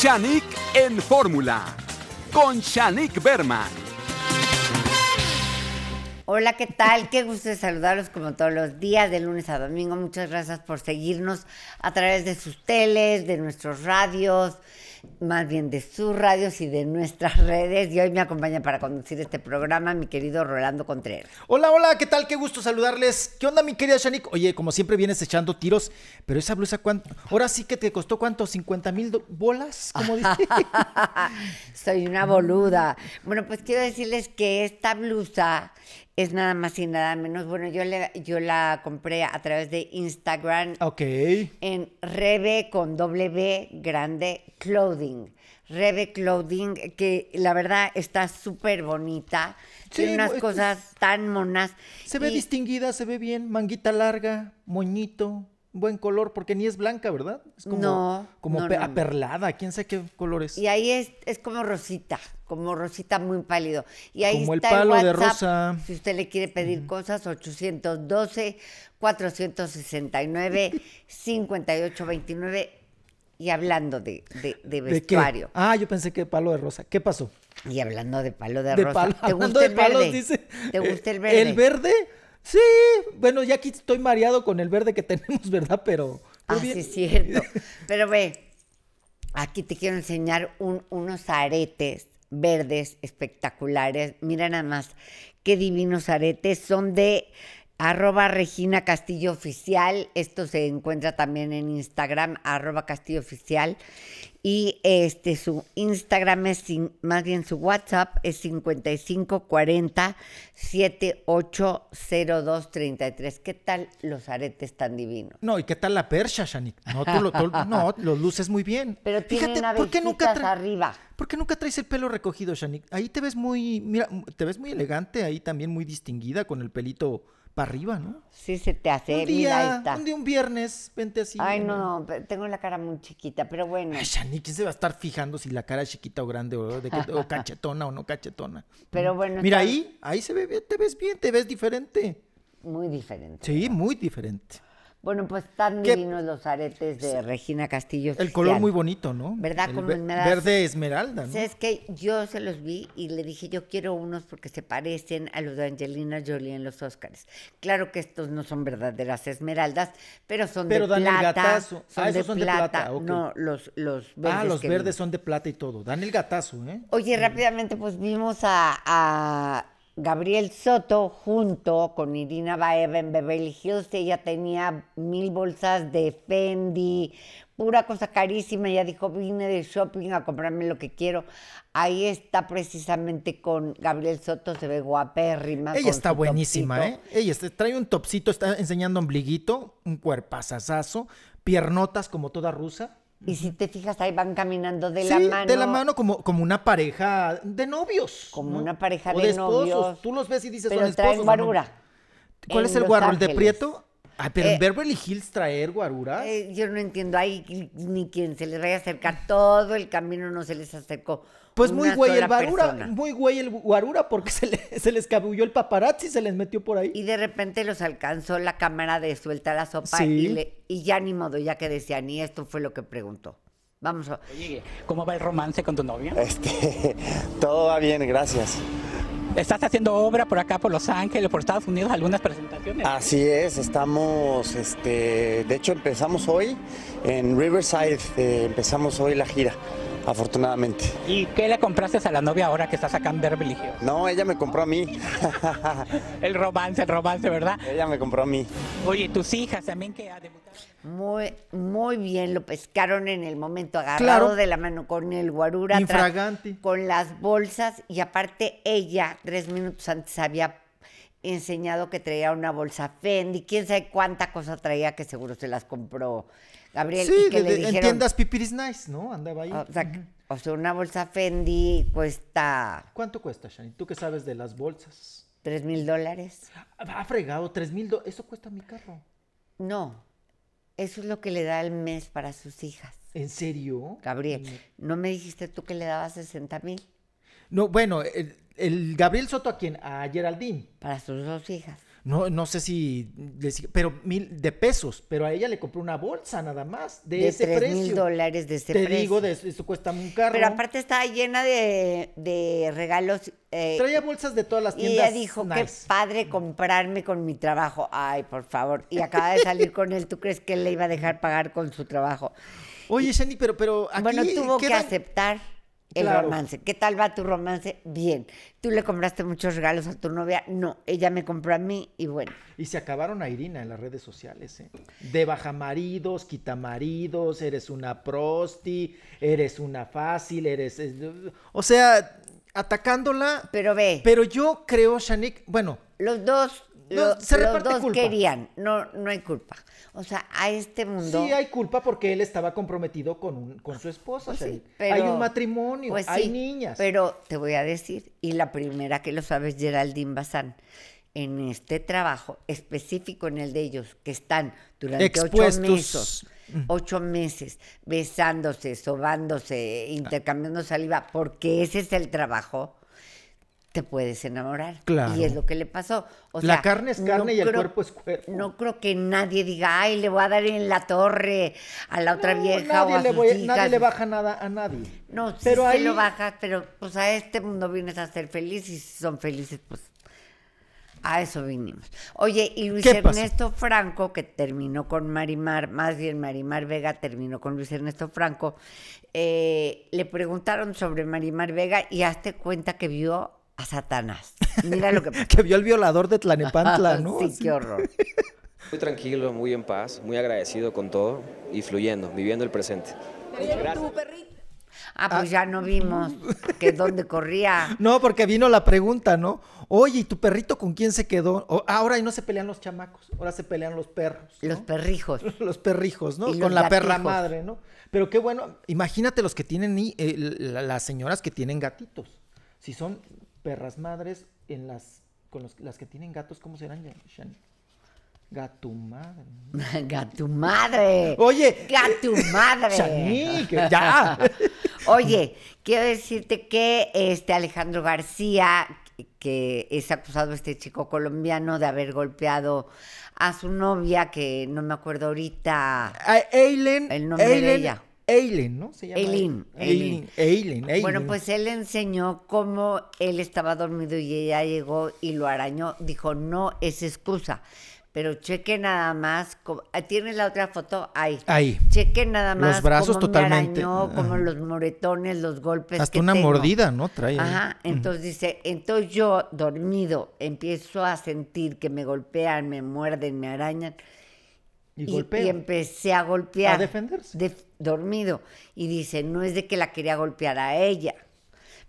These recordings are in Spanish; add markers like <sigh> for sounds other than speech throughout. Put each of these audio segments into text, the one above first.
Shanik en Fórmula con Shanik Berman. Hola, ¿qué tal? Qué gusto saludarlos como todos los días, de lunes a domingo. Muchas gracias por seguirnos a través de sus teles, de nuestros radios, más bien de sus radios y de nuestras redes. Y hoy me acompaña para conducir este programa mi querido Rolando Contreras. Hola, hola, ¿qué tal? Qué gusto saludarles. ¿Qué onda, mi querida Shanique? Oye, como siempre vienes echando tiros, pero esa blusa, ¿cuánto? Ahora sí que te costó cuánto, 50 mil bolas, como <laughs> Soy una boluda. Bueno, pues quiero decirles que esta blusa es nada más y nada menos. Bueno, yo, le, yo la compré a través de Instagram. Ok. En Rebe con W grande clothing. Rebe Clothing, que la verdad está súper bonita. tiene unas cosas tan monas. Se ve distinguida, se ve bien. Manguita larga, moñito, buen color, porque ni es blanca, ¿verdad? Es como, no, como aperlada, quién sabe qué colores. Y ahí es, es como rosita como Rosita muy pálido. Y ahí como el palo de Rosa. Si usted le quiere pedir cosas, 812 469 5829 y hablando de, de, vestuario. ah, yo pensé que palo de rosa. ¿Qué pasó? Y hablando de palo de, rosa. ¿Te eh, gusta el verde? ¿Te gusta el verde? Sí, bueno, ya aquí estoy mareado con el verde que <laughs> tenemos, ¿verdad? Pero. Ah, sí, es cierto. <laughs> Pero ve, aquí te quiero enseñar unos aretes verdes espectaculares. Mira nada más qué divinos aretes. Son de Arroba Regina Castillo Oficial. Esto se encuentra también en Instagram, arroba Castillo Oficial. Y este, su Instagram es, más bien su WhatsApp es 5540 ¿Qué tal los aretes tan divinos? No, ¿y qué tal la percha, Shanik? No, tú lo, no, <laughs> los luces muy bien. Pero Fíjate, ¿por qué nunca arriba. ¿Por nunca traes el pelo recogido, Shanik? Ahí te ves muy, mira, te ves muy elegante, ahí también muy distinguida con el pelito arriba, ¿no? Sí, se te hace. Un ahí está. un día, un viernes, vente así. Ay, no, tengo la cara muy chiquita, pero bueno. Ay, Shani, ¿quién se va a estar fijando si la cara es chiquita o grande o, de que, o cachetona o no cachetona? Pero bueno. Mira, ahí, ahí se ve, te ves bien, te ves diferente. Muy diferente. Sí, muy diferente. Bueno, pues tan divinos los aretes de Regina Castillo. El color muy bonito, ¿no? ¿Verdad? Como Verde esmeralda, ¿no? Es que yo se los vi y le dije, yo quiero unos porque se parecen a los de Angelina Jolie en los Oscars. Claro que estos no son verdaderas esmeraldas, pero son pero de dan El gatazo. Ah, son de son plata. No, los, los ah, verdes. Ah, los verdes son de plata y todo. Dan el gatazo, ¿eh? Oye, rápidamente, pues vimos a Gabriel Soto junto con Irina Baeva en Beverly Hills, ella tenía mil bolsas de Fendi, pura cosa carísima, ella dijo, vine de shopping a comprarme lo que quiero. Ahí está precisamente con Gabriel Soto, se ve guapérrima. Ella está buenísima, ¿eh? Ella trae un topsito, está enseñando ombliguito, un cuerpazazazo, piernotas como toda rusa. Y si te fijas, ahí van caminando de la mano. De la mano como, como una pareja de novios. Como una pareja de, o de esposos. Tú los ves y dices, son esposos. guarura. ¿Cuál es el guarro? ¿El de Prieto? Ay, pero en eh, Beverly Hills traer guaruras. Eh, yo no entiendo ahí ni quien se les vaya a acercar. Todo el camino no se les acercó. Pues muy güey el guarura, muy güey el Guarura, porque <laughs> se, les escabulló el paparazzi, se les metió por ahí. Y de repente los alcanzó la cámara de suelta la sopa y, ya ni modo, ya que decían, y esto fue lo que preguntó. Vamos a. Oye, ¿cómo va el romance con tu novia? Este, <laughs> todo va bien, gracias. Estás haciendo obra por acá, por Los Ángeles, por Estados Unidos, algunas presentaciones. Así es, estamos, este, de hecho empezamos hoy en Riverside, eh, empezamos hoy la gira afortunadamente. ¿Y qué le compraste a la novia ahora que está sacando en No, ella me compró a mí. <laughs> el romance, el romance, ¿verdad? Ella me compró a mí. Oye, tus hijas también que Muy, muy bien, lo pescaron en el momento agarrado de la mano con el guarura. con las bolsas y aparte ella, tres minutos antes, había enseñado que traía una bolsa Fendi, quién sabe cuánta cosa traía que seguro se las compró Gabriel, sí, que Pipiris Nice, ¿no? Andaba ahí. O sea, una bolsa Fendi cuesta... ¿Cuánto cuesta, Shani? ¿Tú qué sabes de las bolsas? Tres mil dólares. Ah, ha fregado, tres mil dólares. Eso cuesta mi carro. No, eso es lo que le da el mes para sus hijas. ¿En serio? Gabriel, ¿no me dijiste tú que le daba sesenta mil? No, bueno, el, el Gabriel Soto a quién? A Geraldine. Para sus dos hijas no, no sé si, pero mil de pesos, pero a ella le compró una bolsa nada más de, ese precio precio. mil dólares de ese precio. Te digo, eso cuesta un carro. Pero aparte estaba llena de, regalos. Eh, Traía bolsas de todas las tiendas. Y ella dijo, que padre comprarme con mi trabajo. Ay, por favor. Y acaba de salir con él. ¿Tú crees que él le iba a dejar pagar con su trabajo? Oye, Shani, pero, pero Bueno, tuvo que aceptar el romance. ¿Qué tal va tu romance? Bien. ¿Tú le compraste muchos regalos a tu novia? No, ella me compró a mí y bueno. Y se acabaron a Irina en las redes sociales, ¿eh? De bajamaridos, quitamaridos, eres una prosti, eres una fácil, eres... Eh, o sea, atacándola. Pero ve. Pero yo creo, Shanique, bueno. Los dos no, los querían, no, no hay culpa. O sea, a este mundo. Sí, hay culpa porque él estaba comprometido con, con su esposa. Pues hay un matrimonio, pues hay niñas. Pero te voy a decir, y la primera que lo sabes, es Geraldine Bazán en este trabajo específico, en el de ellos, que están durante ocho meses, ocho meses besándose, sobándose, intercambiando saliva, porque ese es el trabajo puedes enamorar. Y es lo que le pasó. la carne es carne y el cuerpo es cuerpo. No creo que nadie diga, ay, le voy a dar en la torre a la otra vieja nadie o a le Nadie le baja nada a nadie. No, pero sí lo bajas, pero pues a este mundo vienes a ser feliz y si son felices, pues a eso vinimos. Oye, y Luis Ernesto Franco, que terminó con Marimar, más bien Marimar Vega terminó con Luis Ernesto Franco, eh, le preguntaron sobre Marimar Vega y hazte cuenta que vio a Satanás. Mira lo que <laughs> que vio el violador de Tlanepantla, <laughs> ¿no? sí, qué horror. Muy tranquilo, muy en paz, muy agradecido con todo y fluyendo, viviendo el presente. perrito? Ah, pues ah. ya no vimos que dónde corría. <laughs> No, porque vino la pregunta, ¿no? Oye, ¿y tu perrito con quién se quedó? Ah, ahora ahora no se pelean los chamacos, ahora se pelean los perros. Los perrijos. los perrijos, ¿no? con la perra madre, ¿no? Pero qué bueno, imagínate los que tienen, eh, las señoras que tienen gatitos. Si son perras madres en las con las que tienen gatos, ¿cómo serán, llaman? Gatumadre. <laughs> Gatumadre. Oye. Gatumadre. Eh, madre ya. <laughs> Oye, quiero decirte que este Alejandro García, que es acusado este chico colombiano de haber golpeado a su novia, que no me acuerdo ahorita. A el nombre de ella. Eileen, ¿no? Se Eileen. Eileen. Eileen. Bueno, pues él enseñó cómo él estaba dormido y ella llegó y lo arañó. Dijo, no es excusa. Pero cheque nada más. Ah, tiene la otra foto? Ahí. Ahí. Cheque nada más. Los brazos totalmente. Me como los moretones, los golpes. Hasta una mordida, ¿no? Trae. Ajá. Entonces dice: Entonces yo, dormido, empiezo a sentir que me golpean, me muerden, me arañan. Y, empecé a golpear. dormido. Y dice, no es de que la quería golpear a ella.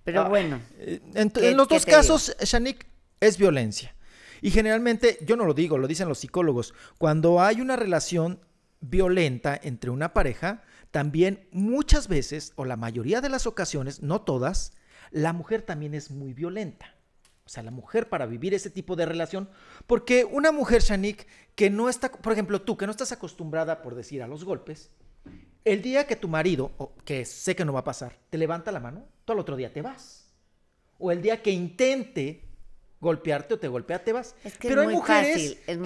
Pero ah, bueno. Eh, en, en los dos casos, Shanik, es violencia. Y generalmente, yo no lo digo, lo dicen los psicólogos, cuando hay una relación violenta entre una pareja, también muchas veces, o la mayoría de las ocasiones, no todas, la mujer también es muy violenta o sea, la mujer para vivir ese tipo de relación, porque una mujer, Shanik, que no está, por ejemplo, tú que no estás acostumbrada, por decir, a los golpes, el día que tu marido, o que sé que no va a pasar, te levanta la mano, tú al otro día te vas. O el día que intente golpearte o te golpea, te vas. Pero hay mujeres es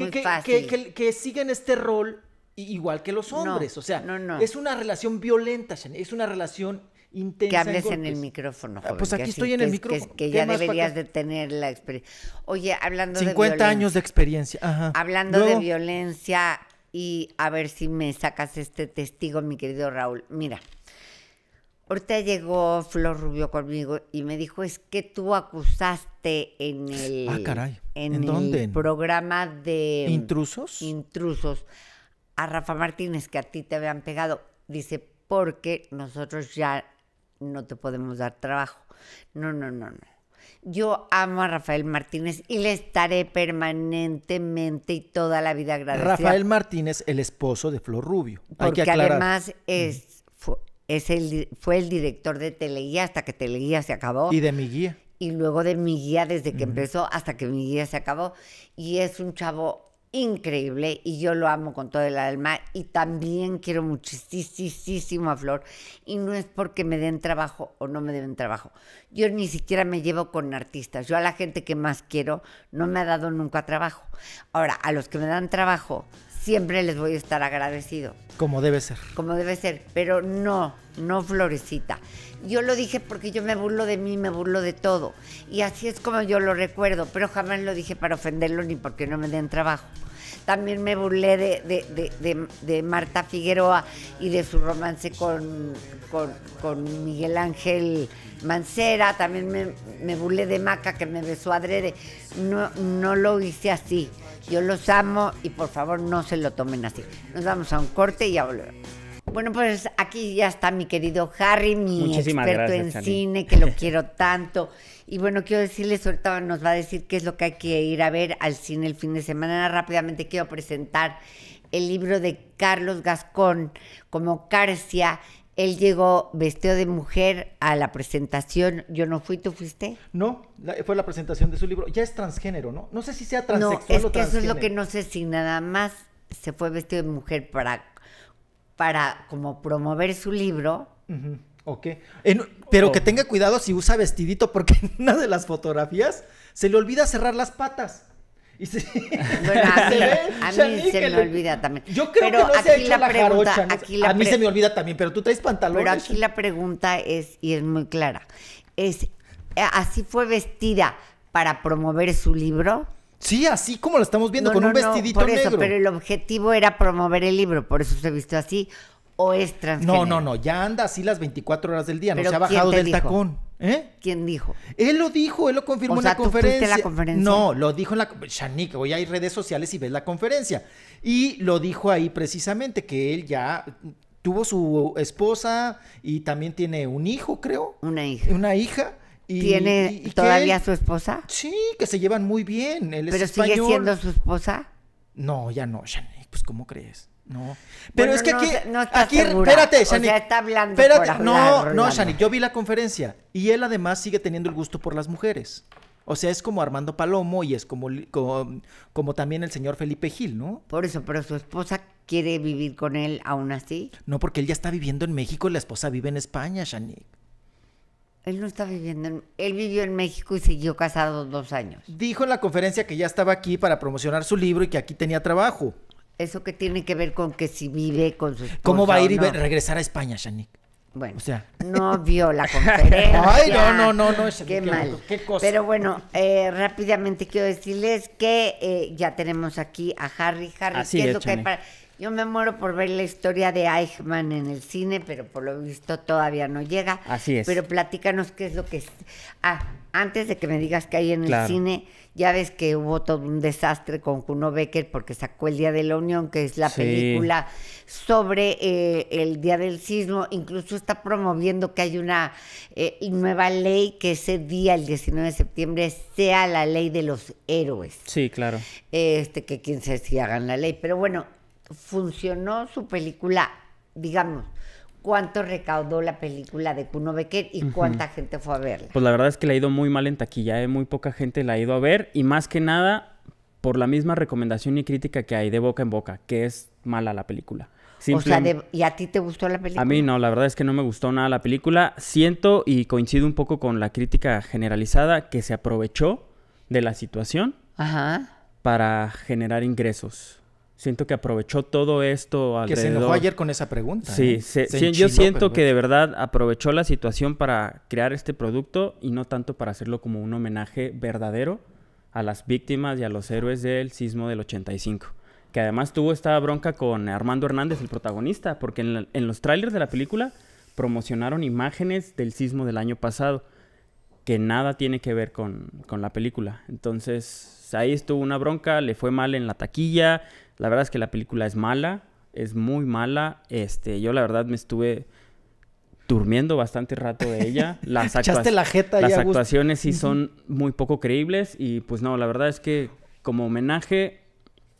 que, Que, siguen este rol igual que los hombres. o sea, es una relación violenta, Shanique. es una relación que hables en, el micrófono, ah, joven, Pues aquí estoy en el micrófono. Que, ya deberías de tener la experiencia. Oye, hablando de 50 años de experiencia. Hablando de violencia y a ver si me sacas este testigo, mi querido Raúl. Mira, ahorita llegó Flor Rubio conmigo y me dijo, es que tú acusaste en el, ah, En, programa de... Intrusos. Intrusos. A Rafa Martínez que a ti te habían pegado. Dice, porque nosotros ya no te podemos dar trabajo. No, no, no, no. Yo amo a Rafael Martínez y le estaré permanentemente y toda la vida agradecida. Rafael Martínez, el esposo de Flor Rubio. Porque Hay que además es, fue, es el, fue el director de Teleguía hasta que Teleguía se acabó. Y de mi guía. Y luego de mi guía desde que empezó hasta que mi guía se acabó. Y es un chavo increíble y yo lo amo con todo el alma y también quiero muchísimo a Flor y no es porque me den trabajo o no me den trabajo. Yo ni siquiera me llevo con artistas. Yo a la gente que más quiero no me ha dado nunca trabajo. Ahora, a los que me dan trabajo, siempre les voy a estar agradecido. Como debe ser. Como debe ser, pero no, no florecita. Yo lo dije porque yo me burlo de mí, me burlo de todo. Y así es como yo lo recuerdo, pero jamás lo dije para ofenderlo ni porque no me den trabajo. También me burlé de, Marta Figueroa y de su romance con, con, Miguel Ángel Mancera. También me, burlé de Maca que me besó adrede. No, no lo hice así yo los amo y por favor no se lo tomen así. Nos vamos a un corte y a volver. Bueno, pues aquí ya está mi querido Harry, mi experto en cine, que lo quiero tanto. Y bueno, quiero decirles, ahorita nos va a decir qué es lo que hay que ir a ver al cine el fin de semana. Rápidamente quiero presentar el libro de Carlos Gascón como Carcia, él llegó vestido de mujer a la presentación. Yo no fui, ¿tú fuiste? No, fue la presentación de su libro. Ya es transgénero, ¿no? No sé si sea transexual no, o que Eso es lo que no sé si nada más se fue vestido de mujer para, para como promover su libro. Ok. pero que tenga cuidado si usa vestidito, porque <laughs> en una de las fotografías se le olvida cerrar las patas. <laughs> a mí, se me olvida también. Yo creo que no la, pregunta, aquí a mí se me olvida también, pero tú traes pantalones. Pero aquí la pregunta es, y es muy clara, es, eh, ¿así fue vestida para promover su libro? Sí, así como lo estamos viendo, con un vestidito no, eso, Pero el objetivo era promover el libro, por eso se vistió así. ¿O es transgénero? No, no, no, ya anda así las 24 horas del día, no se ha bajado del tacón. ¿Eh? ¿Quién dijo? Él lo dijo, él lo confirmó en la conferencia. la conferencia. No, lo dijo en la Shanique, hoy hay redes sociales y ves la conferencia. Y lo dijo ahí precisamente que él ya tuvo su esposa y también tiene un hijo, creo. Una hija. Una hija. ¿Tiene todavía su esposa? Sí, que se llevan muy bien. Él ¿Pero sigue siendo su esposa? No, ya no, Shanique, pues ¿cómo crees? No. Pero es que aquí, no, no espérate, Shani, está hablando no, no, Shani, yo vi la conferencia y él además sigue teniendo el gusto por las mujeres. O sea, es como Armando Palomo y es como, como, también el señor Felipe Gil, ¿no? Por eso, pero su esposa quiere vivir con él aún así. No, porque él ya está viviendo en México y la esposa vive en España, Shani. Él no está viviendo Él vivió en México y siguió casado dos años. Dijo en la conferencia que ya estaba aquí para promocionar su libro y que aquí tenía trabajo. ¿Eso que tiene que ver con que si vive con sus ¿Cómo va a ir y regresar a España, Shanik? Bueno, o sea. no <laughs> vio la conferencia. Ay, no, no, no, no. Qué, qué mal. Qué cosa. Pero bueno, eh, rápidamente quiero decirles que eh, ya tenemos aquí a Harry. Harry, ¿qué es, lo que hay para... Yo me muero por ver la historia de Eichmann en el cine, pero por lo visto todavía no llega. Así es. Pero platícanos qué es lo que... Ah, antes de que me digas que hay en el cine, ya ves que hubo todo un desastre con Juno Becker porque sacó El Día de la Unión, que es la película sobre eh, el Día del Sismo. Incluso está promoviendo que hay una eh, nueva ley que ese día, el 19 de septiembre, sea la ley de los héroes. Sí, claro. Este, que quien se si hagan la ley. Pero bueno, funcionó su película, digamos, cuánto recaudó la película de Kuno Becker y cuánta gente fue a verla. Pues la verdad es que la ha ido muy mal en taquilla, ¿eh? muy poca gente la ha ido a ver y más que nada por la misma recomendación y crítica que hay de boca en boca, que es mala la película. O sea, ¿y a ti te gustó la película? A mí no, la verdad es que no me gustó nada la película. Siento y coincido un poco con la crítica generalizada que se aprovechó de la situación para generar ingresos. Siento que aprovechó todo esto alrededor. Que se enojó ayer con esa pregunta. Sí, ¿eh? yo siento que de verdad aprovechó la situación para crear este producto y no tanto para hacerlo como un homenaje verdadero a las víctimas y a los héroes del sismo del 85. Que además tuvo esta bronca con Armando Hernández, el protagonista, porque en, los trailers de la película promocionaron imágenes del sismo del año pasado, que nada tiene que ver con, con la película. Entonces, ahí estuvo una bronca, le fue mal en la taquilla, la verdad es que la película es mala, es muy mala. Este, yo la verdad me estuve durmiendo bastante rato de ella. <laughs> Las, la jeta las actuaciones sí son muy poco creíbles y pues no, la verdad es que como homenaje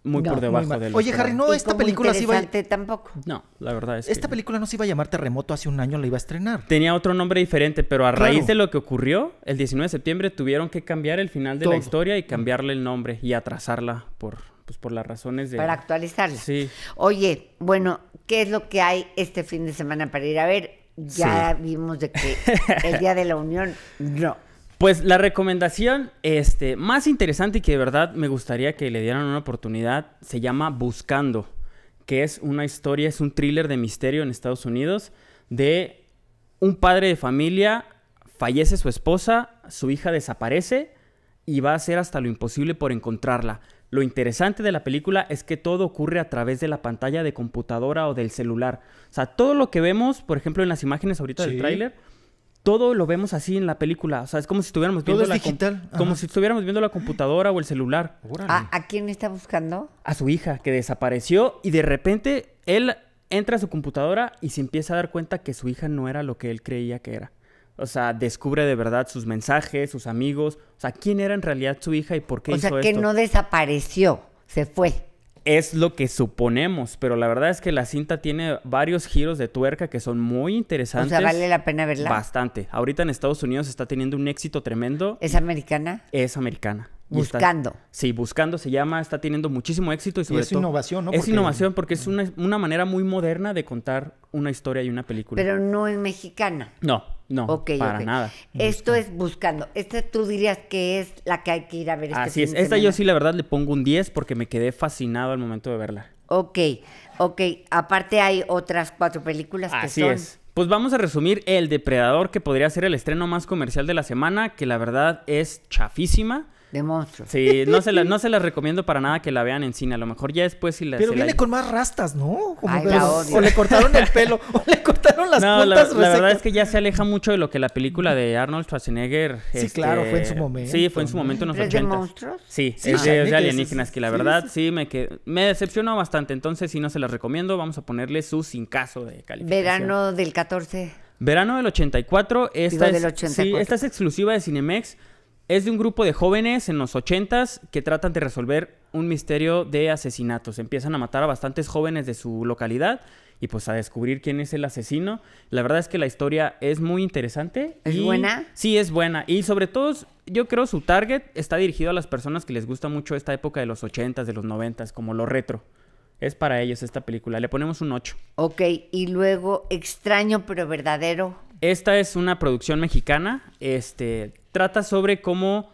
muy por debajo del. Oye, Harry, no, esta película sí iba. A... tampoco. No, la verdad es. Esta película no se iba a llamar Terremoto hace un año, la iba a estrenar. Tenía otro nombre diferente, pero a raíz de lo que ocurrió, el 19 de septiembre tuvieron que cambiar el final de la historia y cambiarle el nombre y atrasarla por pues por las razones de... Para actualizarla. Sí. Oye, bueno, ¿qué es lo que hay este fin de semana para ir a ver? Ya vimos de que <laughs> el Día de la Unión, no. Pues la recomendación este, más interesante y que de verdad me gustaría que le dieran una oportunidad se llama Buscando, que es una historia, es un thriller de misterio en Estados Unidos de un padre de familia, fallece su esposa, su hija desaparece y va a hacer hasta lo imposible por encontrarla. Lo interesante de la película es que todo ocurre a través de la pantalla de computadora o del celular. O sea, todo lo que vemos, por ejemplo, en las imágenes ahorita del tráiler, todo lo vemos así en la película. O sea, es como si estuviéramos viendo la Como si estuviéramos viendo la computadora o el celular. ¿A quién está buscando? A su hija, que desapareció y de repente él entra a su computadora y se empieza a dar cuenta que su hija no era lo que él creía que era. O sea, descubre de verdad sus mensajes, sus amigos. O sea, quién era en realidad su hija y por qué hizo esto. O sea, que no desapareció, se fue. Es lo que suponemos, pero la verdad es que la cinta tiene varios giros de tuerca que son muy interesantes. O sea, vale la pena verla. Bastante. Ahorita en Estados Unidos está teniendo un éxito tremendo. ¿Es americana? Es americana. Buscando. sí, Buscando se llama, está teniendo muchísimo éxito y sobre es innovación, ¿no? Es innovación porque es una, manera muy moderna de contar una historia y una película. Pero no es mexicana. No, no, para nada. Esto es Buscando. Esta tú dirías que es la que hay que ir a ver. Este Así es, esta yo sí la verdad le pongo un 10 porque me quedé fascinado al momento de verla. Ok, ok. Aparte hay otras cuatro películas que Así es. Pues vamos a resumir El Depredador, que podría ser el estreno más comercial de la semana, que la verdad es chafísima de monstruos. Sí, no se, no se las recomiendo para nada que la vean en cine. A lo mejor ya después si la. Pero viene con más rastas, ¿no? O le cortaron el pelo, o le cortaron las no, puntas. La, la verdad es que ya se aleja mucho de lo que la película de Arnold Schwarzenegger. Sí, este, claro, fue en su momento. Sí, fue en su momento en los 80. de monstruos? Sí, sí es, de, alienígenas, que la verdad sí, me, me decepcionó bastante. Entonces, si no se las recomiendo, vamos a ponerle su sin caso de calificación. Verano del 14. Verano del 84. Esta, es, Sí, esta es exclusiva de Cinemex. Es de un grupo de jóvenes en los ochentas que tratan de resolver un misterio de asesinatos. Empiezan a matar a bastantes jóvenes de su localidad y pues a descubrir quién es el asesino. La verdad es que la historia es muy interesante. ¿Es y... buena? Sí, es buena. Y sobre todo, yo creo su target está dirigido a las personas que les gusta mucho esta época de los ochentas, de los noventas, como lo retro. Es para ellos esta película. Le ponemos un 8. Ok, y luego Extraño pero Verdadero. Esta es una producción mexicana. Este, trata sobre cómo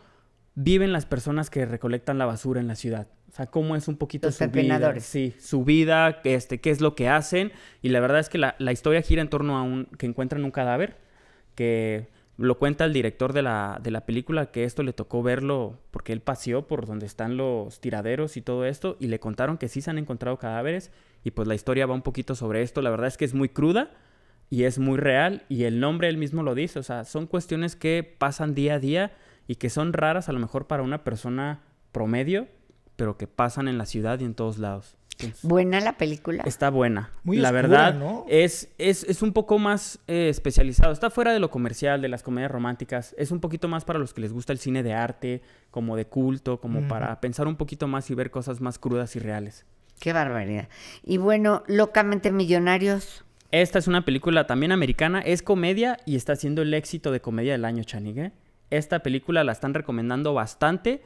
viven las personas que recolectan la basura en la ciudad. O sea, cómo es un poquito su vida. Sí, su vida, este, qué es lo que hacen. Y la verdad es que la, historia gira en torno a un... que encuentran un cadáver que lo cuenta el director de la, de la, película, que esto le tocó verlo porque él paseó por donde están los tiraderos y todo esto, y le contaron que sí se han encontrado cadáveres, y pues la historia va un poquito sobre esto, la verdad es que es muy cruda, y es muy real y el nombre él mismo lo dice. O sea, son cuestiones que pasan día a día y que son raras a lo mejor para una persona promedio, pero que pasan en la ciudad y en todos lados. buena la película. Está buena. Muy la verdad, ¿no? es, es, es, un poco más eh, especializado. Está fuera de lo comercial, de las comedias románticas. Es un poquito más para los que les gusta el cine de arte, como de culto, como para pensar un poquito más y ver cosas más crudas y reales. Qué barbaridad. Y bueno, locamente millonarios. Esta es una película también americana, es comedia y está siendo el éxito de comedia del año, Chanigue. Esta película la están recomendando bastante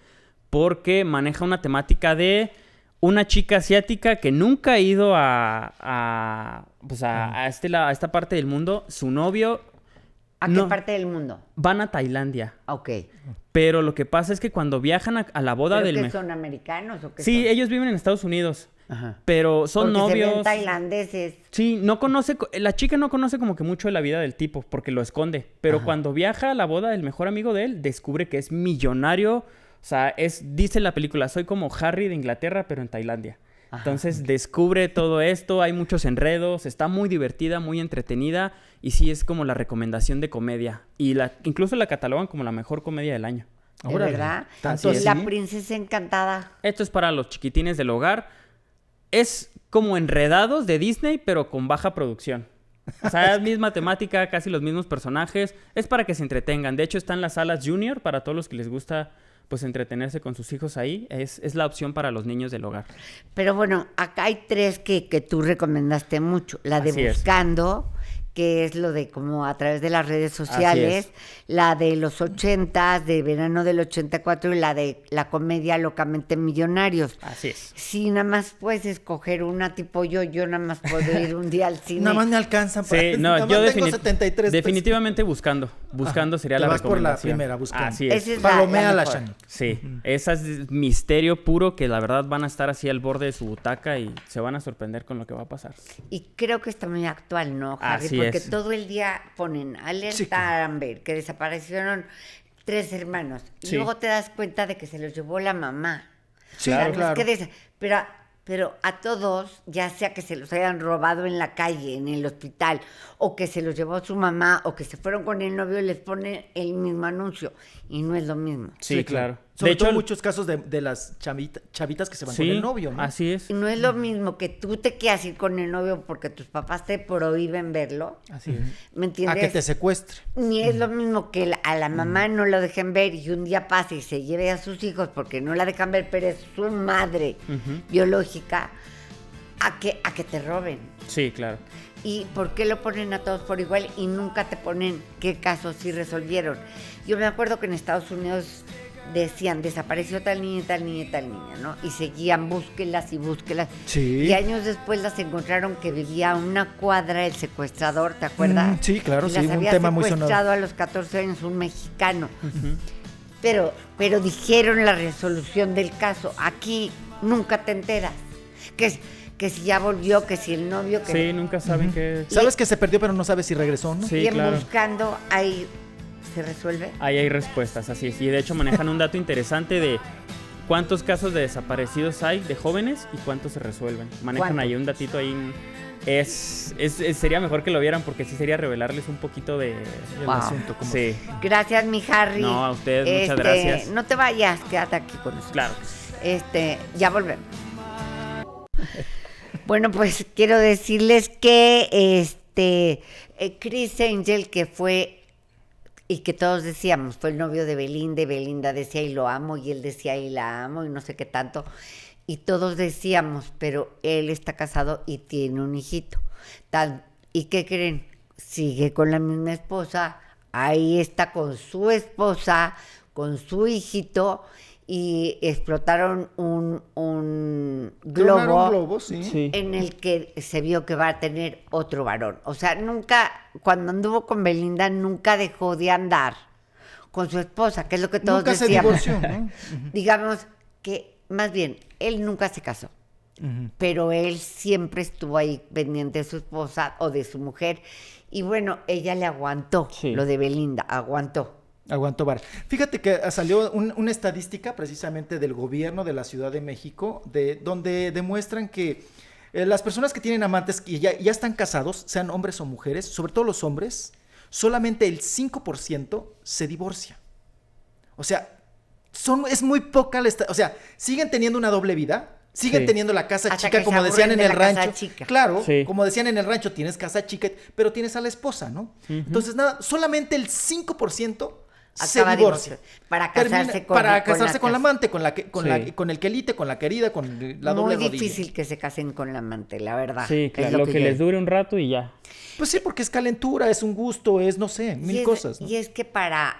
porque maneja una temática de una chica asiática que nunca ha ido a, a, pues este a esta parte del mundo. Su novio ¿A qué parte del mundo? Van a Tailandia. Ok. Pero lo que pasa es que cuando viajan a, la boda ¿Pero del... ¿Son americanos o qué? Sí, ellos viven en Estados Unidos. Ajá. Pero son novios. tailandeses. Sí, no conoce, la chica no conoce como que mucho de la vida del tipo, porque lo esconde. Pero cuando viaja a la boda del mejor amigo de él, descubre que es millonario. O sea, es, dice la película, soy como Harry de Inglaterra, pero en Tailandia. Entonces descubre todo esto, hay muchos enredos, está muy divertida, muy entretenida y sí es como la recomendación de comedia. Y la, incluso la catalogan como la mejor comedia del año. ¿Verdad? Entonces, la princesa encantada. Esto es para los chiquitines del hogar. Es como enredados de Disney, pero con baja producción. O sea, misma temática, casi los mismos personajes. Es para que se entretengan. De hecho, están las salas junior para todos los que les gusta pues entretenerse con sus hijos ahí es, es, la opción para los niños del hogar. Pero bueno, acá hay tres que, que tú recomendaste mucho. La de buscando, que es lo de como a través de las redes sociales, la de los ochentas, de verano del 84 y la de la comedia locamente millonarios. Así es. Si nada más puedes escoger una tipo yo, yo nada más puedo ir un día al <laughs> cine. nada más me alcanzan para... <laughs> no, yo tengo 73 definitivamente buscando, buscando sería la vas por la primera, buscando. Así es. es Palomea la, Sí, esa es misterio puro que la verdad van a estar así al borde de su butaca y se van a sorprender con lo que va a pasar. Y creo que está muy actual, ¿no, Así porque todo el día ponen alerta sí, Amber, que desaparecieron tres hermanos. Y luego te das cuenta de que se los llevó la mamá. Sí, claro, pero, pero a todos, ya sea que se los hayan robado en la calle, en el hospital, o que se los llevó su mamá, o que se fueron con el novio, les ponen el mismo anuncio. Y no es lo mismo. Sí, claro de hecho, muchos casos de, las chavitas que se van con el novio, ¿no? Así es. No es lo mismo que tú te quieras ir con el novio porque tus papás te prohíben verlo. Así es. ¿Me entiendes? A que te secuestre. Ni es lo mismo que a la mamá no lo dejen ver y un día pase y se lleve a sus hijos porque no la dejan ver, pero es su madre biológica, a que, a que te roben. Sí, claro. ¿Y por qué lo ponen a todos por igual y nunca te ponen qué casos sí resolvieron? Yo me acuerdo que en Estados Unidos decían, desapareció tal niña, tal niña, tal niña, ¿no? Y seguían búsquelas y búsquelas. Sí. Y años después las encontraron que vivía a una cuadra el secuestrador, ¿te acuerdas? Mm, sí, claro, sí, un tema muy sonado. a los 14 años un mexicano. Pero pero dijeron la resolución del caso, aquí nunca te enteras. Que que si ya volvió, que si el novio, que... Sí, nunca saben qué. que... Sabes que se perdió, pero no sabes si regresó, ¿no? Sí, y buscando ahí se resuelve. Ahí hay respuestas, así es. Y de hecho manejan un dato interesante de cuántos casos de desaparecidos hay de jóvenes y cuántos se resuelven. Manejan ahí un datito ahí. Es, es, sería mejor que lo vieran porque sí sería revelarles un poquito de el asunto. Gracias, mi Harry. No, a ustedes muchas este, gracias. No te vayas, quédate aquí con nosotros. Claro. Este, ya volvemos. bueno, pues quiero decirles que este eh, Chris Angel, que fue y que todos decíamos, fue el novio de Belinda, y Belinda decía, y lo amo, y él decía, y la amo, y no sé qué tanto. Y todos decíamos, pero él está casado y tiene un hijito. ¿Y qué creen? Sigue con la misma esposa, ahí está con su esposa, con su hijito, y explotaron un, globo, en el que se vio que va a tener otro varón. O sea, nunca, cuando anduvo con Belinda, nunca dejó de andar con su esposa, que es lo que todos nunca Se <laughs> Digamos que, más bien, él nunca se casó. Pero él siempre estuvo ahí pendiente de su esposa o de su mujer. Y bueno, ella le aguantó lo de Belinda, aguantó Aguanto, bar. Fíjate que ah, salió una estadística precisamente del gobierno de la Ciudad de México, de, donde demuestran que eh, las personas que tienen amantes y ya, ya, están casados, sean hombres o mujeres, sobre todo los hombres, solamente el 5% se divorcia. O sea, son, es muy poca la... O sea, siguen teniendo una doble vida, Siguen teniendo la casa chica, como decían en el rancho. Claro, como decían en el rancho, tienes casa chica, pero tienes a la esposa, ¿no? Entonces, nada, solamente el 5% se Para casarse con Para casarse con la amante, con la con la, con el que élite con la querida, con la doble Muy difícil que se casen con la amante, la verdad. Sí, claro, lo, que, les dure un rato y ya. Pues sí, porque es calentura, es un gusto, es no sé, mil cosas. Y es que para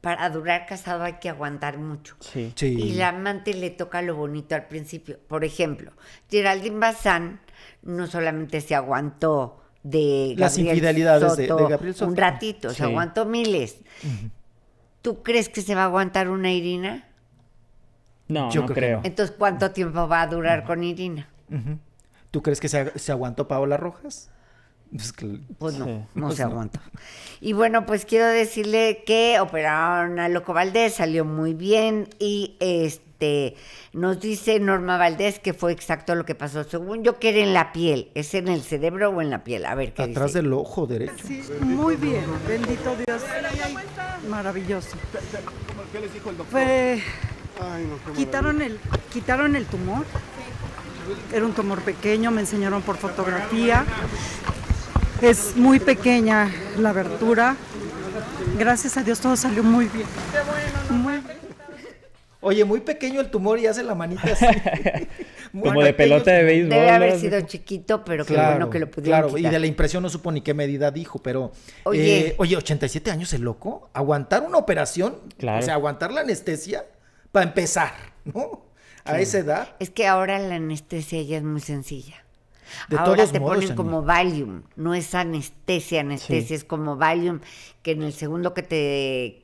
para durar casado hay que aguantar mucho. Sí. Y la amante le toca lo bonito al principio. Por ejemplo, Geraldine Bazán no solamente se aguantó de Gabriel las infidelidades de, Gabriel Un ratito, se aguantó miles. ¿Tú crees que se va a aguantar una Irina? No, Yo no creo. Entonces, ¿cuánto tiempo va a durar con Irina? ¿Tú crees que se, aguantó Paola Rojas? Pues, pues no, no pues se aguantó. Y bueno, pues quiero decirle que operaron a Loco Valdés, salió muy bien y este este, nos dice Norma Valdés que fue exacto lo que pasó. Según yo, que era en la piel. ¿Es en el cerebro o en la piel? A ver qué Atrás del ojo derecho. muy bien. Bendito Dios. Maravilloso. ¿Qué les dijo el doctor? Fue... quitaron, el, quitaron el tumor. Era un tumor pequeño, me enseñaron por fotografía. Es muy pequeña la abertura. Gracias a Dios todo salió muy bien. Muy bien. Oye, muy pequeño el tumor y hace la manita así. <laughs> Como de pelota de béisbol. Debe haber sido chiquito, pero qué bueno que lo pudieron Claro, y de la impresión no supo ni qué medida dijo, pero... Oye, eh, oye 87 años el loco, aguantar una operación, claro. o sea, aguantar la anestesia para empezar, ¿no? A esa edad. Es que ahora la anestesia ya es muy sencilla. Ahora te ponen como Valium, no es anestesia, anestesia es como Valium, que en el segundo que te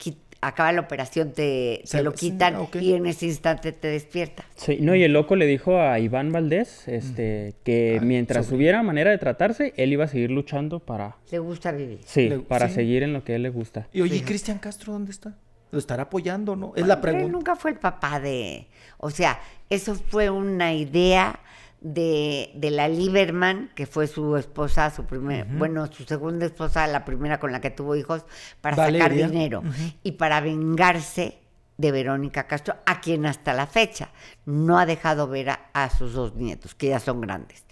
acaba la operación, te, lo quitan y en ese instante te despierta. Sí, no, y el loco le dijo a Iván Valdés este, mm. que mientras hubiera manera de tratarse, él iba a seguir luchando para... Le gusta vivir. Sí, para seguir en lo que a él le gusta. Y oye, Cristian Castro dónde está? ¿Lo estará apoyando, no? Es la pregunta. Él nunca fue el papá de... O sea, eso fue una idea de, la Lieberman, que fue su esposa, su primer bueno, su segunda esposa, la primera con la que tuvo hijos, para sacar dinero y para vengarse de Verónica Castro, a quien hasta la fecha no ha dejado ver a, sus dos nietos, que ya son grandes.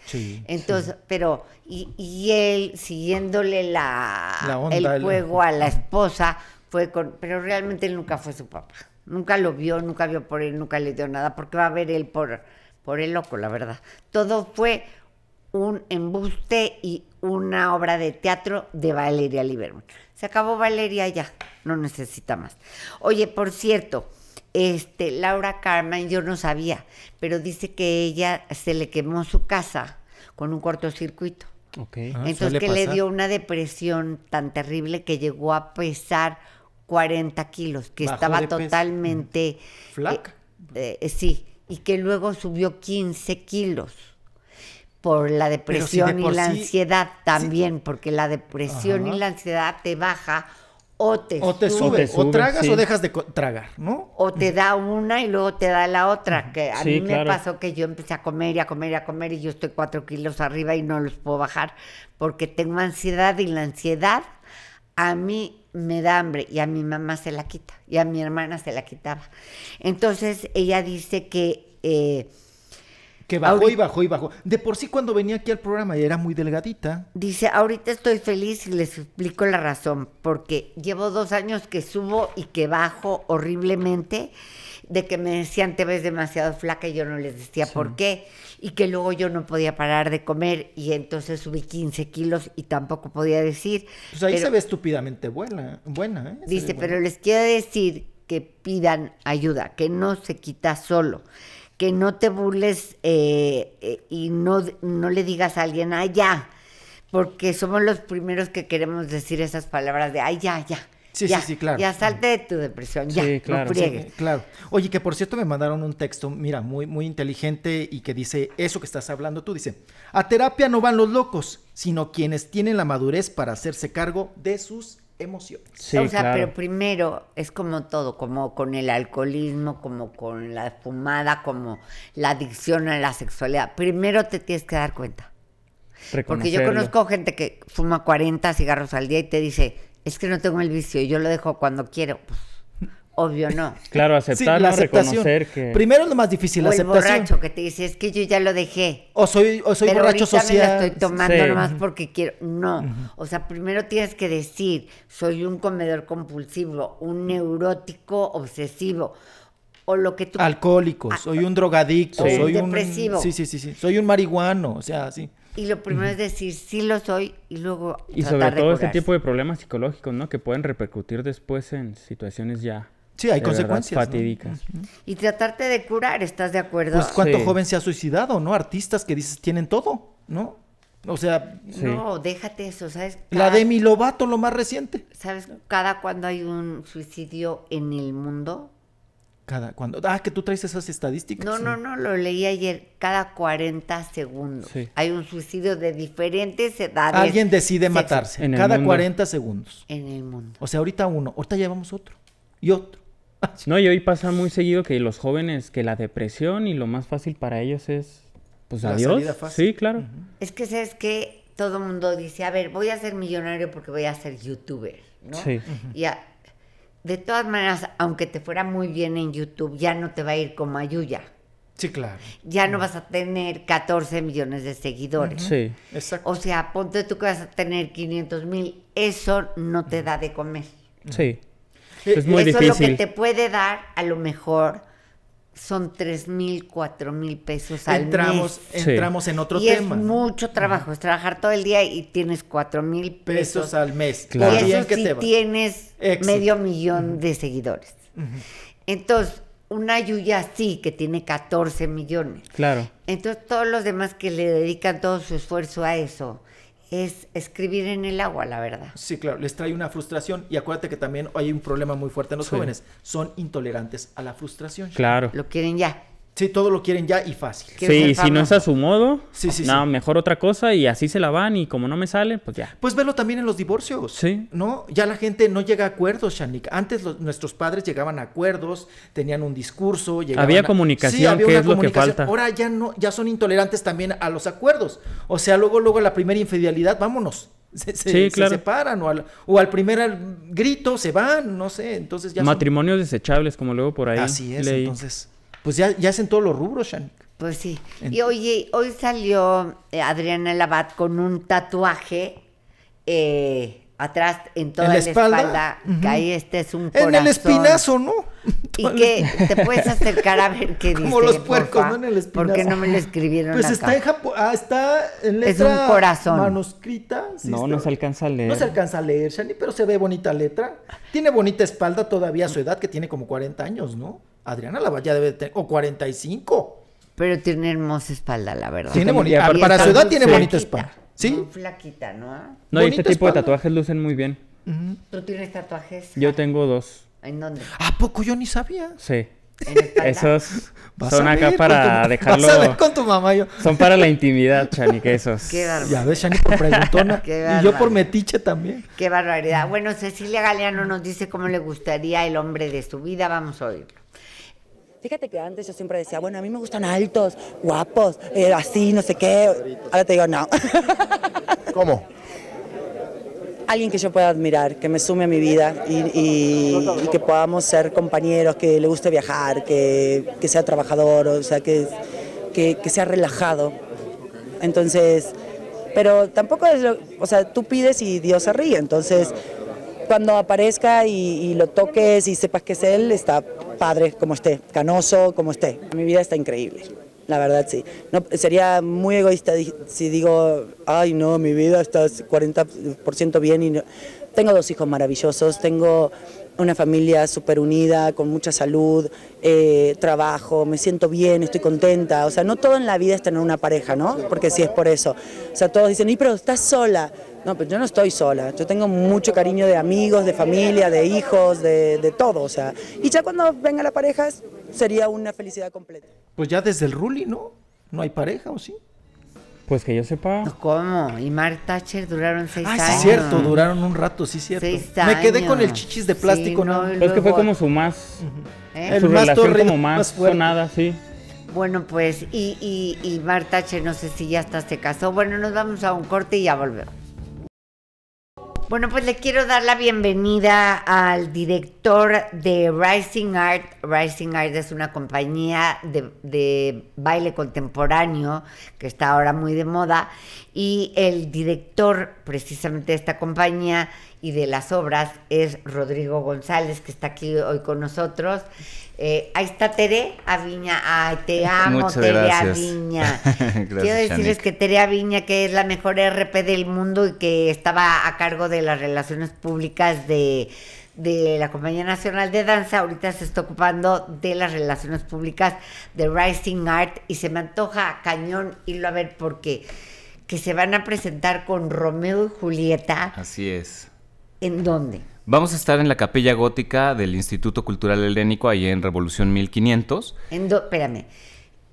Entonces, pero, y, y, él siguiéndole la, el juego a la esposa, fue con, pero realmente él nunca fue su papá, nunca lo vio, nunca vio por él, nunca le dio nada, porque va a ver él por por el loco, la verdad. Todo fue un embuste y una obra de teatro de Valeria Liberman Se acabó Valeria ya, no necesita más. Oye, por cierto, este Laura Carmen, yo no sabía, pero dice que ella se le quemó su casa con un cortocircuito. Okay. Ah, Entonces que le dio una depresión tan terrible que llegó a pesar 40 kilos, que estaba totalmente... Flaca. Eh, eh, sí, y que luego subió 15 kilos por la depresión y la ansiedad también, porque la depresión y la ansiedad te baja o te, sube, o, tragas o dejas de tragar, ¿no? O te da una y luego te da la otra, que a mí me pasó que yo empecé a comer y a comer y a comer y yo estoy cuatro kilos arriba y no los puedo bajar porque tengo ansiedad y la ansiedad a mí me da hambre y a mi mamá se la quita y a mi hermana se la quitaba. Entonces ella dice que... Eh, que bajó y bajó y bajó. De por sí cuando venía aquí al programa ya era muy delgadita. Dice, ahorita estoy feliz y les explico la razón, porque llevo dos años que subo y que bajo horriblemente de que me decían te ves demasiado flaca y yo no les decía por qué y que luego yo no podía parar de comer y entonces subí 15 kilos y tampoco podía decir. Pues ahí se ve estúpidamente buena, buena. ¿eh? Dice, pero les quiero decir que pidan ayuda, que no se quita solo, que no te burles eh, eh, y no, no le digas a alguien, ay ya, porque somos los primeros que queremos decir esas palabras de, ay ya, ya Sí, sí, sí, claro. Ya salte de tu depresión, ya, claro, no claro. Oye, que por cierto me mandaron un texto, mira, muy, muy inteligente y que dice eso que estás hablando tú, dice, a terapia no van los locos, sino quienes tienen la madurez para hacerse cargo de sus emociones. Sí, o sea, pero primero es como todo, como con el alcoholismo, como con la fumada, como la adicción a la sexualidad. Primero te tienes que dar cuenta. Porque yo conozco gente que fuma 40 cigarros al día y te dice es que no tengo el vicio y yo lo dejo cuando quiero. Pues, obvio no. <laughs> Claro, aceptar, la aceptación. reconocer que... Primero es lo más difícil, la aceptación. el borracho que te dice, es que yo ya lo dejé. O soy, soy borracho social. Me la estoy tomando nomás porque quiero. No, o sea, primero tienes que decir, soy un comedor compulsivo, un neurótico obsesivo. O lo que tú... Alcohólico, ah, soy un drogadicto, soy un... Depresivo. Sí, sí, sí, sí, soy un marihuano, o sea, sí. Y lo primero es decir, sí lo soy y luego... Y sobre todo este tipo de problemas psicológicos, ¿no? Que pueden repercutir después en situaciones ya... Sí, hay consecuencias. fatídicas. Y tratarte de curar, ¿estás de acuerdo? Pues cuánto joven se ha suicidado, ¿no? Artistas que dices tienen todo, ¿no? O sea... No, déjate eso, ¿sabes? La de Milovato, lo más reciente. ¿Sabes? Cada cuando hay un suicidio en el mundo, cuando ah que tú traes esas estadísticas no no no lo leí ayer cada 40 segundos hay un suicidio de diferentes edades alguien decide matarse en cada 40 segundos en el mundo o sea ahorita uno ahorita llevamos otro y otro <laughs> no y hoy pasa muy seguido que los jóvenes que la depresión y lo más fácil para ellos es pues adiós sí claro es que sabes que todo mundo dice a ver voy a ser millonario porque voy a ser youtuber no sí. y a, de todas maneras, aunque te fuera muy bien en YouTube, ya no te va a ir como a Yuya. Sí, claro. Ya no mm. vas a tener 14 millones de seguidores. Sí, exacto. O sea, ponte tú que vas a tener 500 mil. Eso no te da de comer. Sí. Es muy Eso es lo que te puede dar, a lo mejor, son tres mil, cuatro mil pesos al mes. Entramos entramos en otro y tema. Es mucho trabajo, es trabajar todo el día y tienes cuatro mil pesos, al mes. Claro. Y eso tienes medio millón de seguidores. Entonces, una Yuya sí, que tiene 14 millones. Claro. Entonces, todos los demás que le dedican todo su esfuerzo a eso, es escribir en el agua, la verdad. Sí, claro, les trae una frustración y acuérdate que también hay un problema muy fuerte en los jóvenes, son intolerantes a la frustración. Claro. Lo quieren ya. Sí, todo lo quieren ya y fácil. Sí, si no es a su modo, sí, no, mejor otra cosa y así se la van y como no me sale, pues ya. Pues verlo también en los divorcios. Sí. ¿No? Ya la gente no llega a acuerdos, Shanik. Antes nuestros padres llegaban a acuerdos, tenían un discurso, llegaban Había comunicación, que es lo que falta. Ahora ya no, ya son intolerantes también a los acuerdos. O sea, luego, luego la primera infidelidad, vámonos. <laughs> Se, separan o al, o al primer grito se van, no sé, entonces ya... Matrimonios desechables, como luego por ahí. Así es, entonces pues ya, ya es en todos los rubros, Shani. Pues sí. Y oye, hoy salió eh, Adriana Labat con un tatuaje eh, atrás en toda la, espalda, que ahí este es un corazón. En el espinazo, ¿no? <laughs> y que te puedes acercar a ver qué <laughs> dice. Como los puercos, ¿no? En el espinazo. ¿Por qué no me lo escribieron Pues está en Japón, ah, está en letra... Manuscrita. no, no se alcanza a leer. No se alcanza a leer, Shani, pero se ve bonita letra. Tiene bonita espalda todavía a su edad, que tiene como 40 años, ¿no? Adriana va ya debe tener, o 45. Pero tiene hermosa espalda, la verdad. Tiene bonita, para, su edad tiene bonita espalda. Sí. flaquita, ¿no? No, y este tipo de tatuajes lucen muy bien. ¿Tú tienes tatuajes? Yo tengo dos. ¿En dónde? ¿A poco yo ni sabía? Sí. esos son acá para dejarlo. <laughs> Vas a con tu mamá yo. Son para la intimidad, Chani, que esos. Qué barbaridad. Ya ves, Chani, por preguntona. <laughs> y yo por metiche también. Qué barbaridad. Bueno, Cecilia Galeano nos dice cómo le gustaría el hombre de su vida. Vamos a oírlo. Fíjate que antes yo siempre decía, bueno, a mí me gustan altos, guapos, eh, así, no sé qué. Ahora te digo, no. <laughs> ¿Cómo? alguien que yo pueda admirar, que me sume a mi vida y, que podamos ser compañeros, que le guste viajar, que, sea trabajador, o sea, que, sea relajado. Entonces, pero tampoco es lo, o sea, tú pides y Dios se ríe, entonces cuando aparezca y lo toques y sepas que es él, está padre, como esté, canoso, como esté. Mi vida está increíble, la verdad sí. No, sería muy egoísta si digo, ay no, mi vida está 40% bien. Y Tengo dos hijos maravillosos, tengo una familia súper unida, con mucha salud, eh, trabajo, me siento bien, estoy contenta. O sea, no todo en la vida es tener una pareja, ¿no? Porque si sí es por eso. O sea, todos dicen, y pero estás sola. No, pero yo no estoy sola, yo tengo mucho cariño de amigos, de familia, de hijos, de, todo, o sea, y ya cuando venga la pareja sería una felicidad completa. Pues ya desde el Ruli, ¿no? ¿No hay pareja o sí? Pues que yo sepa. ¿Cómo? Y Mark Thatcher duraron seis años. Ah, sí, cierto, duraron un rato, sí, cierto. Seis años. Me quedé con el chichis de plástico, ¿no? es que fue como su más. ¿eh? ¿Eh? Su el relación como más, sí. Bueno, pues, y, y, no sé si ya hasta se casó. Bueno, nos vamos a un corte y ya volvemos. Bueno, pues le quiero dar la bienvenida al director de Rising Art. Rising Art es una compañía de, de baile contemporáneo que está ahora muy de moda y el director precisamente de esta compañía y de las obras es Rodrigo González, que está aquí hoy con nosotros. Eh, ahí está Tere Aviña. Ay, te <laughs> amo, Tere Aviña. <laughs> Quiero decirles que Tere Aviña, que es la mejor RP del mundo y que estaba a cargo de las relaciones públicas de, de la Compañía Nacional de Danza, ahorita se está ocupando de las relaciones públicas de Rising Art y se me antoja cañón irlo a ver porque que se van a presentar con Romeo y Julieta. Así es. ¿En dónde? Vamos a estar en la capilla gótica del Instituto Cultural Helénico, ahí en Revolución 1500. espérame,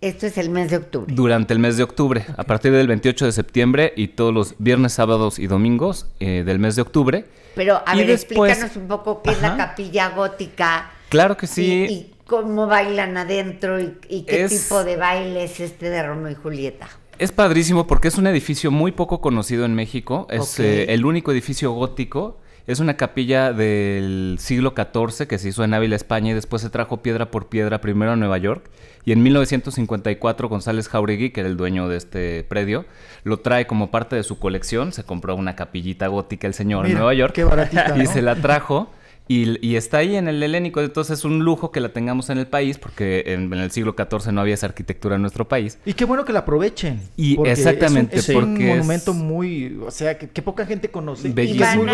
esto es el mes de octubre. Durante el mes de octubre, a partir del 28 de septiembre y todos los viernes, sábados y domingos eh, del mes de octubre. Pero a y ver, explícanos un poco qué es la capilla gótica. Claro que sí. Y, cómo bailan adentro y, qué tipo de baile es este de Romeo y Julieta. Es padrísimo porque es un edificio muy poco conocido en México. Es eh, el único edificio gótico es una capilla del siglo XIV que se hizo en Ávila, España, y después se trajo piedra por piedra primero a Nueva York. Y en 1954 González Jauregui, que era el dueño de este predio, lo trae como parte de su colección. Se compró una capillita gótica el señor en Nueva York. <laughs> y se la trajo y, está ahí en el helénico, entonces es un lujo que la tengamos en el país, porque en, el siglo XIV no había esa arquitectura en nuestro país. Y qué bueno que la aprovechen. Y exactamente, es es un monumento muy, o sea, que, poca gente conoce. Bellísimo.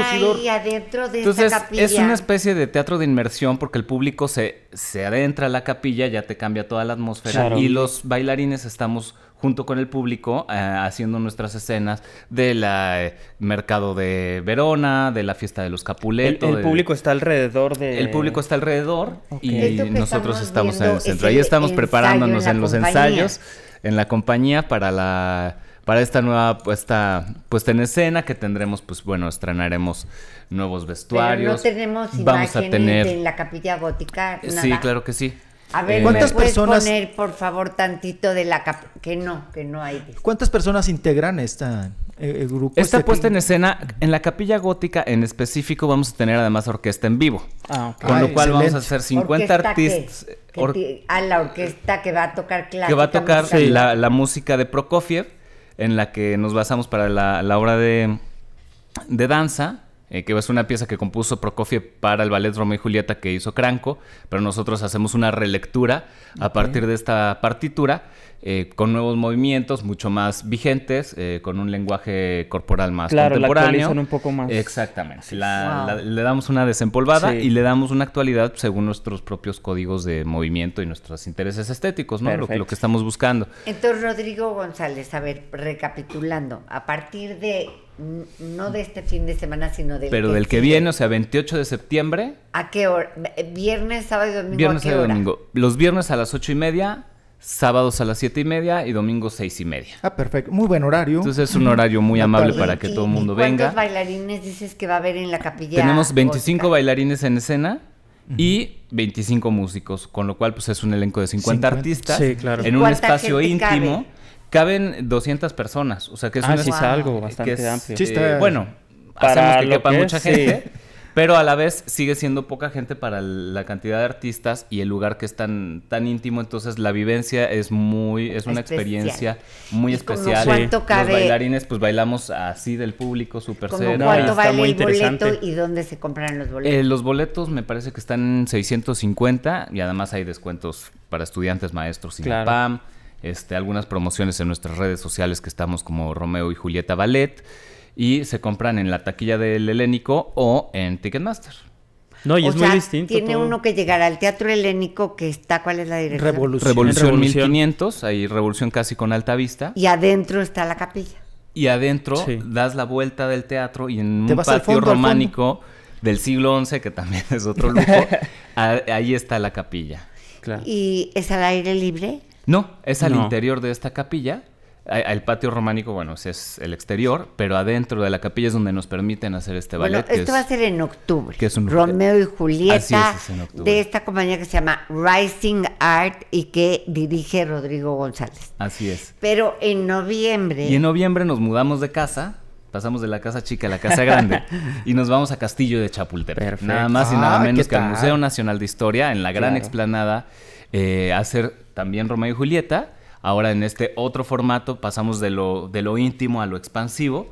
Y adentro de entonces, capilla. es una especie de teatro de inmersión, porque el público se, se adentra a la capilla, ya te cambia toda la atmósfera, y los bailarines estamos junto con el público eh, haciendo nuestras escenas del eh, mercado de Verona, de la fiesta de los Capuletos. El, público está alrededor de... El público está alrededor y nosotros estamos, en el centro. Ahí estamos preparándonos en, los ensayos, en la compañía para la para esta nueva puesta, puesta en escena que tendremos, pues bueno, estrenaremos nuevos vestuarios. no tenemos Vamos a tener... la capilla gótica. Sí, claro que sí. A ver, ¿cuántas personas... poner, por favor, tantito de la que no, que no hay. ¿Cuántas personas integran esta eh, eh, grupo? Esta este puesta en escena en la Capilla Gótica en específico vamos a tener además orquesta en vivo. Ah, Con lo ah, cual vamos a hacer 50 artistas. Eh, a la orquesta que va a tocar clásica. Que va a tocar la, música de Prokofiev en la que nos basamos para la, la obra de, de danza eh, que es una pieza que compuso Prokofiev para el ballet Romeo y Julieta que hizo Cranco, pero nosotros hacemos una relectura a partir de esta partitura eh, con nuevos movimientos mucho más vigentes, eh, con un lenguaje corporal más claro, contemporáneo. un poco más. Exactamente. le damos una desempolvada y le damos una actualidad según nuestros propios códigos de movimiento y nuestros intereses estéticos, ¿no? lo que estamos buscando. Entonces, Rodrigo González, a ver, recapitulando, a partir de no de este fin de semana, sino del Pero del que viene, o sea, 28 de septiembre. ¿A qué hora? Viernes, sábado y domingo. Viernes, y domingo. Los viernes a las 8 y media, sábados a las 7 y media y domingos 6 y media. Ah, perfecto. Muy buen horario. Entonces es un horario muy <clears throat> amable para que todo el mundo cuántos venga. bailarines dices que va a haber en la capilla? Tenemos 25 bailarines en escena. Y 25 músicos, con lo cual pues es un elenco de 50, artistas en un espacio íntimo caben 200 personas. O sea, que es, ah, algo bastante amplio. bueno, para hacemos que quepa mucha gente. Pero a la vez sigue siendo poca gente para la cantidad de artistas y el lugar que es tan, tan íntimo, entonces la vivencia es muy, es una experiencia muy especial. cuánto Los bailarines pues bailamos así del público, súper cero ¿Cuánto vale el boleto y dónde se compran los boletos? Eh, los boletos me parece que están en 650 y además hay descuentos para estudiantes, maestros y PAM este, algunas promociones en nuestras redes sociales que estamos como Romeo y Julieta Ballet y se compran en la taquilla del Helénico o en Ticketmaster. No, y es muy distinto. Tiene uno que llegar al Teatro Helénico que está, ¿cuál es la dirección? Revolución. Revolución, 1500, ahí Revolución casi con alta vista. Y adentro está la capilla. Y adentro das la vuelta del teatro y en un patio románico del siglo XI, que también <laughs> es otro lujo, <laughs> ahí está la capilla. Claro. ¿Y es al aire libre? No, es al interior de esta capilla. El patio románico, bueno, es el exterior, pero adentro de la capilla es donde nos permiten hacer este ballet. Bueno, esto va a ser en octubre. Romeo y Julieta de esta compañía que se llama Rising Art y que dirige Rodrigo González. Así es. Pero en noviembre. Y en noviembre nos mudamos de casa. Pasamos de la casa chica a la casa grande <laughs> y nos vamos a Castillo de Chapultepec. Nada más y nada ah, menos que al Museo Nacional de Historia en la gran explanada eh, hacer también Romeo y Julieta. Ahora en este otro formato pasamos de lo, de lo íntimo a lo expansivo,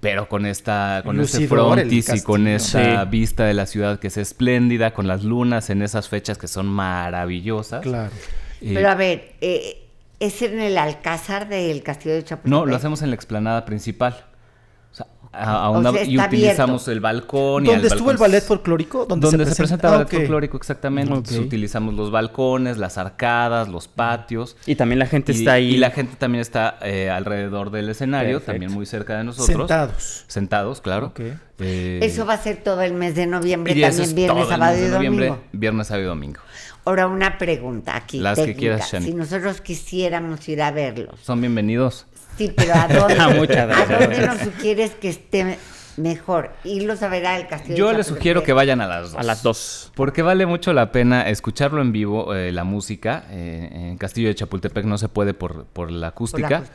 pero con esta con este frontis y con esa vista de la ciudad que es espléndida, con las lunas en esas fechas que son maravillosas. Claro. Eh, pero a ver, eh, ¿es en el Alcázar del Castillo de Chapultepec? No, lo hacemos en la explanada principal y utilizamos el balcón. ¿Dónde estuvo el ballet folclórico? Donde, se, presentaba el folclórico, exactamente. utilizamos los balcones, las arcadas, los patios. Y también la gente está ahí. Y la gente también está eh, alrededor del escenario, también muy cerca de nosotros. Sentados. Sentados, claro. Eh, eso va a ser todo el mes de noviembre, también viernes, sábado y domingo. Viernes, sábado y domingo. Ahora una pregunta aquí. Las que quieras, Si nosotros quisiéramos ir a verlos. Son bienvenidos. Sí, pero ¿a <laughs> dónde, ah, nos sugieres que esté mejor? Y lo saberá el castillo. Yo les sugiero que vayan a las dos. A las dos. Porque vale mucho la pena escucharlo en vivo, eh, la música. Eh, en Castillo de Chapultepec no se puede por, por la acústica. <laughs>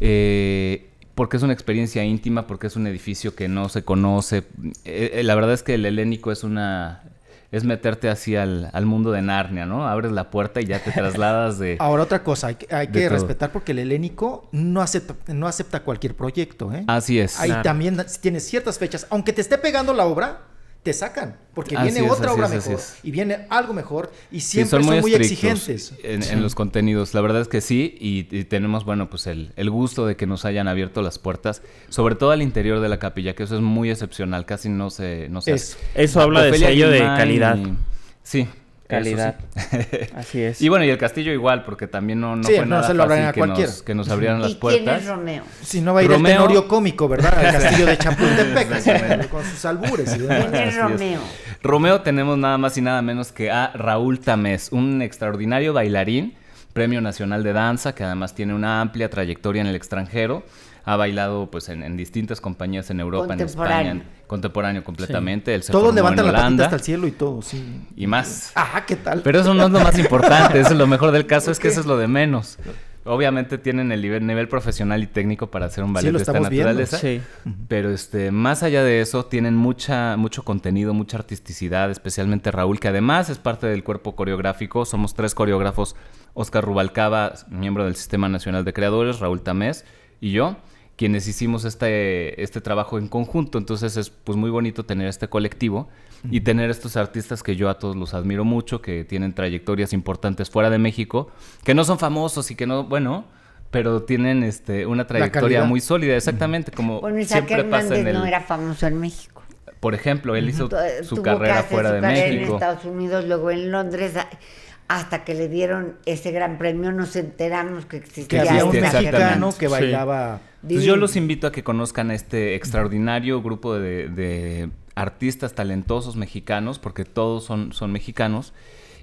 Eh, porque es una experiencia íntima, porque es un edificio que no se conoce. la verdad es que el helénico es una es meterte así al, mundo de Narnia, ¿no? Abres la puerta y ya te trasladas de... <laughs> Ahora otra cosa, hay, hay que respetar porque el helénico no acepta, no acepta cualquier proyecto, ¿eh? Así es. Ahí también tienes ciertas fechas, aunque te esté pegando la obra, te sacan, porque viene otra obra mejor y viene algo mejor y siempre son, muy, exigentes. En, los contenidos, la verdad es que sí y, tenemos, bueno, pues el, el, gusto de que nos hayan abierto las puertas, sobre todo al interior de la capilla, que eso es muy excepcional, casi no se... No Eso habla de sello de calidad. sí, Calidad. Así es. Y bueno, y el castillo igual, porque también no, no fue nada se lo fácil a que, Nos, que nos abrieran las ¿Y puertas. ¿Quién es Romeo? Si no va a ir Romeo... el tenorio cómico, ¿verdad? El castillo de Chapultepec, <laughs> con sus albures. ¿Quién es Romeo? Romeo tenemos nada más y nada menos que a Raúl Tamés, un extraordinario bailarín, premio nacional de danza, que además tiene una amplia trayectoria en el extranjero. Ha bailado pues en, distintas compañías en Europa, en España, contemporáneo completamente. el Todos levantan la patita hasta el cielo y todo, sí. Y más. Ajá, ¿qué tal? Pero eso no es lo más importante, eso es lo mejor del caso, es que eso es lo de menos. Obviamente tienen el nivel, profesional y técnico para hacer un ballet de esta naturaleza. Sí. Pero este, más allá de eso, tienen mucha, mucho contenido, mucha artisticidad, especialmente Raúl, que además es parte del cuerpo coreográfico. Somos tres coreógrafos, Oscar Rubalcaba, miembro del Sistema Nacional de Creadores, Raúl Tamés y yo quienes hicimos este, este trabajo en conjunto. Entonces es pues muy bonito tener este colectivo y tener estos artistas que yo a todos los admiro mucho, que tienen trayectorias importantes fuera de México, que no son famosos y que no, bueno, pero tienen este una trayectoria muy sólida, exactamente, como pues siempre pasa en no era famoso en México. Por ejemplo, él hizo su carrera fuera de México. En Estados Unidos, luego en Londres hasta que le dieron ese gran premio nos enteramos que existía un mexicano que bailaba yo los invito a que conozcan a este extraordinario grupo de, artistas talentosos mexicanos porque todos son, son mexicanos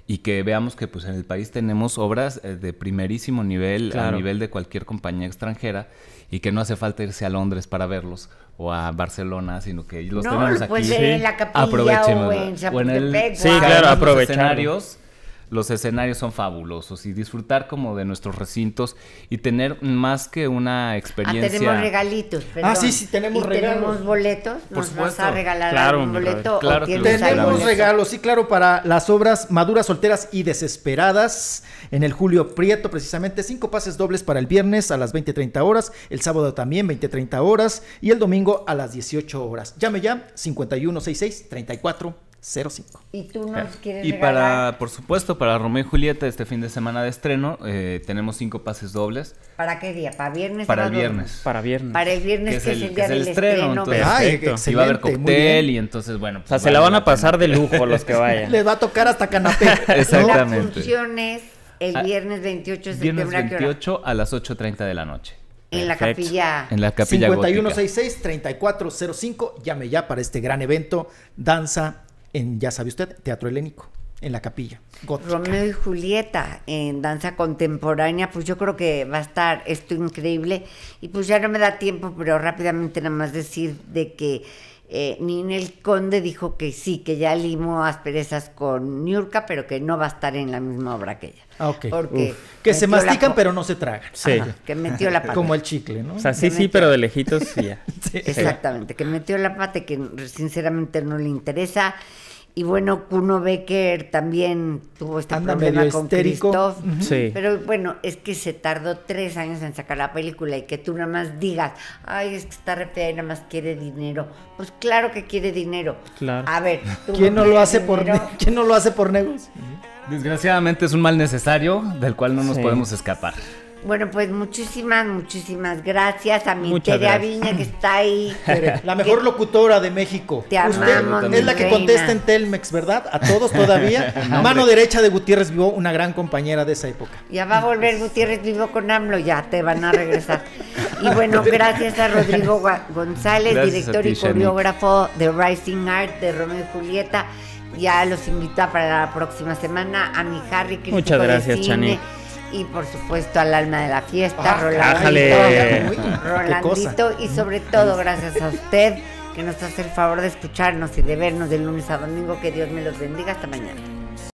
y que veamos que pues en el país tenemos obras eh, de primerísimo nivel a nivel de cualquier compañía extranjera y que no hace falta irse a Londres para verlos o a Barcelona, sino que los no, tenemos pues En la capilla en, sí, claro, aprovechar los escenarios son fabulosos y disfrutar como de nuestros recintos y tener más que una ah, experiencia. tenemos regalitos, perdón. Ah, sí, sí, tenemos ¿Y regalos. Tenemos boletos, nos vas a regalar claro, boleto. tenemos regalos, sí, claro, para las obras Maduras, Solteras y Desesperadas en el Julio Prieto, precisamente. Cinco pases dobles para el viernes a las 20.30 horas, el sábado también 20.30 horas y el domingo a las 18 horas. Llame ya, 5166 34 05. Y tú nos quieres eh, quieres Y para, por supuesto, para Romeo y Julieta, este fin de semana de estreno, eh, tenemos cinco pases dobles. ¿Para qué día? ¿Para viernes? Para el viernes. Para viernes. Para el viernes, que es, el, día el estreno. entonces, Y ah, va a haber cóctel y entonces, bueno. o sea, pues, se la van a pasar de lujo los que vayan. <laughs> Les va a tocar hasta canapé. <laughs> Exactamente. La el ah, viernes 28 de septiembre. Viernes 28 a las 8.30 de la noche. En la capilla. En la capilla. 5166-3405. Llame ya para este gran evento. Danza en, ya sabe usted, Teatro Helénico, en la capilla. Romeo y Julieta en danza contemporánea, pues yo creo que va a estar esto increíble. Y pues ya no me da tiempo, pero rápidamente nada más decir de que eh, Ninel Conde dijo que sí, que ya limó asperezas con Niurka, pero que no va a estar en la misma obra que ella. Ah, ok. que se mastican, pero no se tragan. que metió la pata. Como el chicle, ¿no? sí, sí, pero de lejitos sí ya. <laughs> Exactamente, que metió la pata que sinceramente no le interesa. Y bueno, Kuno Becker también tuvo este problema con Pero bueno, es que se tardó tres años en sacar la película y que tú nada más digas, ay, es que está re fea nada más quiere dinero. Pues claro que quiere dinero. A ver, <laughs> ¿quién no, lo hace por ¿quién no lo hace por Desgraciadamente es un mal necesario del cual no nos podemos escapar. Bueno, pues muchísimas, muchísimas gracias a mi querida Viña que está ahí. <laughs> la mejor locutora de México. Te Usted es la que contesta en Telmex, ¿verdad? A todos <laughs> todavía. Mano derecha de Gutiérrez Vivo, una gran compañera de esa época. Ya va a volver Gutiérrez Vivo con AMLO, ya te van a regresar. Y bueno, gracias a Rodrigo González, director y coreógrafo de Rising Art de Romeo y Julieta. Ya los invita para la próxima semana a mi Harry Muchas gracias, Chani y por supuesto al alma de la fiesta, ah, Rolandito, y sobre todo gracias a usted que nos hace el favor de escucharnos y de vernos de lunes a domingo. Que Dios me los bendiga hasta mañana.